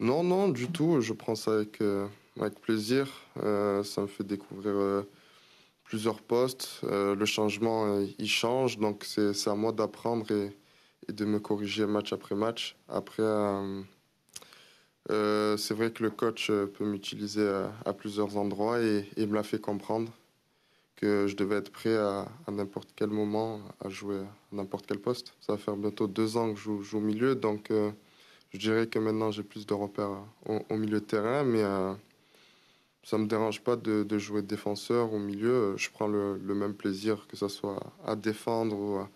Non, non, du tout. Je prends ça avec, euh, avec plaisir. Euh, ça me fait découvrir euh, plusieurs postes. le changement, il change. Donc, c'est à moi d'apprendre et, de me corriger match après match. Après, c'est vrai que le coach peut m'utiliser à, plusieurs endroits et, il me l'a fait comprendre que je devais être prêt à, n'importe quel moment à jouer à n'importe quel poste. Ça va faire bientôt deux ans que je joue, je joue au milieu. Donc, je dirais que maintenant j'ai plus de repères euh, au, milieu de terrain, mais euh, ça ne me dérange pas de, de, jouer défenseur au milieu. Je prends le, même plaisir que ce soit à défendre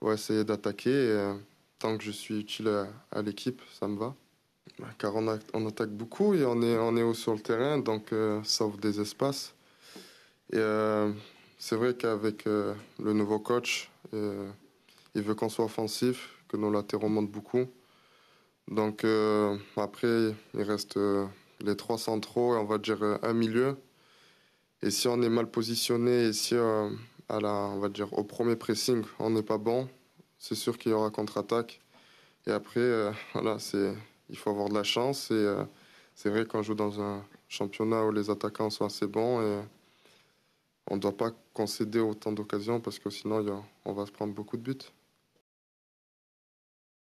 ou à, essayer d'attaquer. Euh, tant que je suis utile à, l'équipe, ça me va. Car on, attaque beaucoup et on est, haut sur le terrain, donc ça ouvre des espaces. Et c'est vrai qu'avec le nouveau coach, il veut qu'on soit offensif, que nos latéraux montent beaucoup. Donc euh, après, il reste euh, les trois centraux et on va dire euh, un milieu. Et si on est mal positionné et si à la, on va dire, au premier pressing, on n'est pas bon, c'est sûr qu'il y aura contre-attaque. Et après, voilà, il faut avoir de la chance. Et c'est vrai qu'on joue dans un championnat où les attaquants sont assez bons et on ne doit pas concéder autant d'occasions parce que sinon, on va se prendre beaucoup de buts.